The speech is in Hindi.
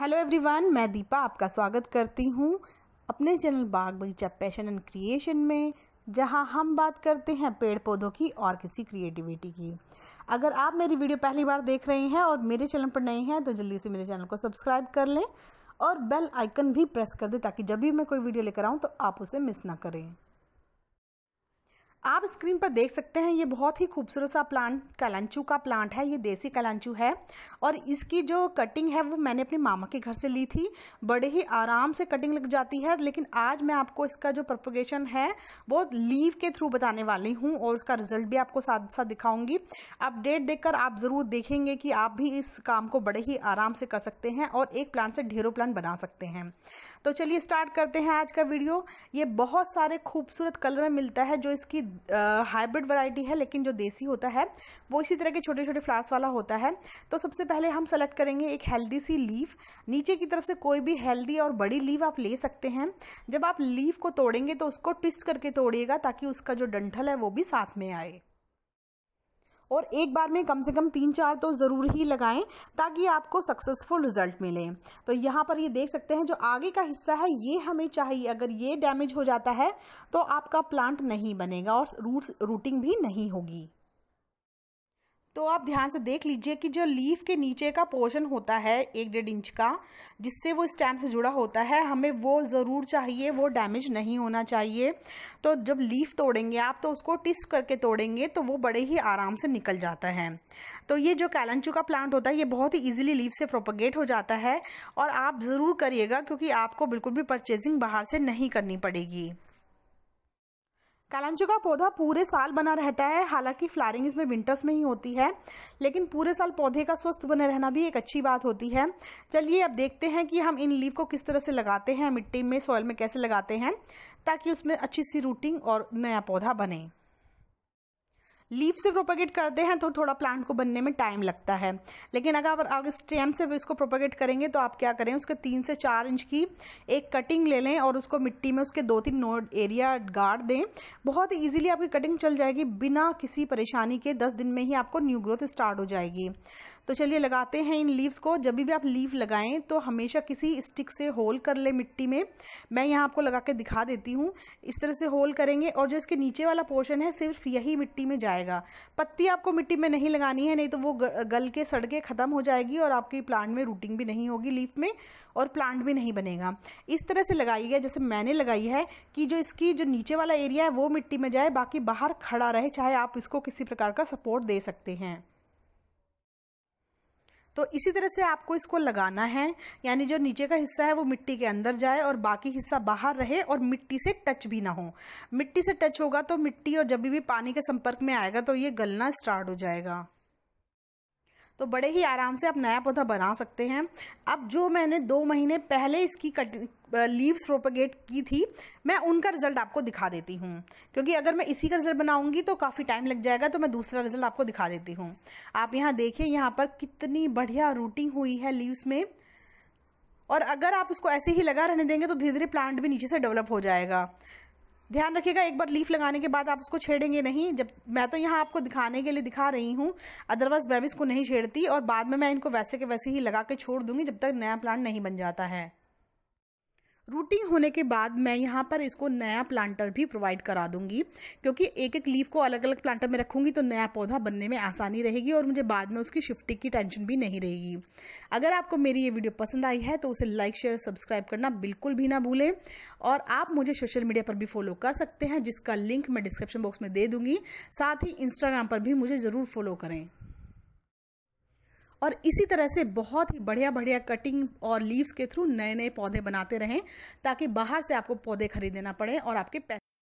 हेलो एवरीवन मैं दीपा आपका स्वागत करती हूँ अपने चैनल बाग बगीचा पैशन एंड क्रिएशन में जहाँ हम बात करते हैं पेड़ पौधों की और किसी क्रिएटिविटी की अगर आप मेरी वीडियो पहली बार देख रहे हैं और मेरे चैनल पर नए हैं तो जल्दी से मेरे चैनल को सब्सक्राइब कर लें और बेल आइकन भी प्रेस कर दें ताकि जब भी मैं कोई वीडियो लेकर आऊँ तो आप उसे मिस ना करें आप स्क्रीन पर देख सकते हैं ये बहुत ही खूबसूरत सा प्लांट कलांचू का प्लांट है ये देसी कलांचू है और इसकी जो कटिंग है वो मैंने अपने मामा के घर से ली थी बड़े ही आराम से कटिंग लग जाती है लेकिन आज मैं आपको इसका जो प्रपोगेशन है वो लीव के थ्रू बताने वाली हूँ और उसका रिजल्ट भी आपको साथ साथ दिखाऊंगी अपडेट देखकर आप ज़रूर देखेंगे कि आप भी इस काम को बड़े ही आराम से कर सकते हैं और एक प्लांट से ढेरों प्लांट बना सकते हैं तो चलिए स्टार्ट करते हैं आज का वीडियो ये बहुत सारे खूबसूरत कलर में मिलता है जो इसकी हाइब्रिड वैरायटी है लेकिन जो देसी होता है वो इसी तरह के छोटे छोटे फ्लावर्स वाला होता है तो सबसे पहले हम सेलेक्ट करेंगे एक हेल्दी सी लीफ नीचे की तरफ से कोई भी हेल्दी और बड़ी लीव आप ले सकते हैं जब आप लीव को तोड़ेंगे तो उसको ट्विस्ट करके तोड़िएगा ताकि उसका जो डंठल है वो भी साथ में आए और एक बार में कम से कम तीन चार तो ज़रूर ही लगाएं ताकि आपको सक्सेसफुल रिजल्ट मिले तो यहाँ पर ये देख सकते हैं जो आगे का हिस्सा है ये हमें चाहिए अगर ये डैमेज हो जाता है तो आपका प्लांट नहीं बनेगा और रूट्स रूटिंग भी नहीं होगी तो आप ध्यान से देख लीजिए कि जो लीफ के नीचे का पोर्शन होता है एक डेढ़ इंच का जिससे वो स्टैम्प से जुड़ा होता है हमें वो ज़रूर चाहिए वो डैमेज नहीं होना चाहिए तो जब लीफ तोड़ेंगे आप तो उसको टिस्ट करके तोड़ेंगे तो वो बड़े ही आराम से निकल जाता है तो ये जो कैलनचू का प्लांट होता है ये बहुत ही ईजिली लीफ से प्रोपोगेट हो जाता है और आप ज़रूर करिएगा क्योंकि आपको बिल्कुल भी परचेजिंग बाहर से नहीं करनी पड़ेगी कालांचो का पौधा पूरे साल बना रहता है हालांकि फ्लारिंग इसमें विंटर्स में ही होती है लेकिन पूरे साल पौधे का स्वस्थ बने रहना भी एक अच्छी बात होती है चलिए अब देखते हैं कि हम इन लीव को किस तरह से लगाते हैं मिट्टी में सॉइल में कैसे लगाते हैं ताकि उसमें अच्छी सी रूटिंग और नया पौधा बने लीफ से प्रोपेगेट करते हैं तो थोड़ा प्लांट को बनने में टाइम लगता है लेकिन अगर आप स्टेम से इसको प्रोपेगेट करेंगे तो आप क्या करें उसके तीन से चार इंच की एक कटिंग ले लें और उसको मिट्टी में उसके दो तीन नोड एरिया गाड़ दें बहुत ईजिली आपकी कटिंग चल जाएगी बिना किसी परेशानी के दस दिन में ही आपको न्यू ग्रोथ स्टार्ट हो जाएगी तो चलिए लगाते हैं इन लीव्स को जब भी आप लीव लगाएं तो हमेशा किसी स्टिक से होल कर ले मिट्टी में मैं यहाँ आपको लगा के दिखा देती हूँ इस तरह से होल करेंगे और जो इसके नीचे वाला पोर्शन है सिर्फ यही मिट्टी में जाएगा जाएगा पत्ती आपको मिट्टी में नहीं लगानी है नहीं तो वो गल के सड़ के ख़त्म हो जाएगी और आपकी प्लांट में रूटिंग भी नहीं होगी लीफ में और प्लांट भी नहीं बनेगा इस तरह से लगाई है जैसे मैंने लगाई है कि जो इसकी जो नीचे वाला एरिया है वो मिट्टी में जाए बाकी बाहर खड़ा रहे चाहे आप इसको किसी प्रकार का सपोर्ट दे सकते हैं तो इसी तरह से आपको इसको लगाना है यानी जो नीचे का हिस्सा है वो मिट्टी के अंदर जाए और बाकी हिस्सा बाहर रहे और मिट्टी से टच भी ना हो मिट्टी से टच होगा तो मिट्टी और जब भी पानी के संपर्क में आएगा तो ये गलना स्टार्ट हो जाएगा तो बड़े ही आराम से आप नया पौधा बना सकते हैं अब जो मैंने दो महीने पहले इसकी कट लीव्स प्रोपगेट की थी मैं उनका रिजल्ट आपको दिखा देती हूँ क्योंकि अगर मैं इसी का रिजल्ट बनाऊंगी तो काफ़ी टाइम लग जाएगा तो मैं दूसरा रिजल्ट आपको दिखा देती हूँ आप यहाँ देखें यहाँ पर कितनी बढ़िया रूटिंग हुई है लीव्स में और अगर आप उसको ऐसे ही लगा रहने देंगे तो धीरे धीरे प्लांट भी नीचे से डेवलप हो जाएगा ध्यान रखिएगा एक बार लीफ लगाने के बाद आप इसको छेड़ेंगे नहीं जब मैं तो यहाँ आपको दिखाने के लिए दिखा रही हूँ अदरवाइज मैं भी इसको नहीं छेड़ती और बाद में मैं इनको वैसे के वैसे ही लगा के छोड़ दूंगी जब तक नया प्लांट नहीं बन जाता है रूटिंग होने के बाद मैं यहाँ पर इसको नया प्लांटर भी प्रोवाइड करा दूंगी क्योंकि एक एक लीफ को अलग अलग प्लांटर में रखूंगी तो नया पौधा बनने में आसानी रहेगी और मुझे बाद में उसकी शिफ्टिंग की टेंशन भी नहीं रहेगी अगर आपको मेरी ये वीडियो पसंद आई है तो उसे लाइक शेयर सब्सक्राइब करना बिल्कुल भी ना भूलें और आप मुझे सोशल मीडिया पर भी फॉलो कर सकते हैं जिसका लिंक मैं डिस्क्रिप्शन बॉक्स में दे दूंगी साथ ही इंस्टाग्राम पर भी मुझे ज़रूर फॉलो करें और इसी तरह से बहुत ही बढ़िया बढ़िया कटिंग और लीव्स के थ्रू नए नए पौधे बनाते रहें ताकि बाहर से आपको पौधे खरीदना पड़े और आपके पैसे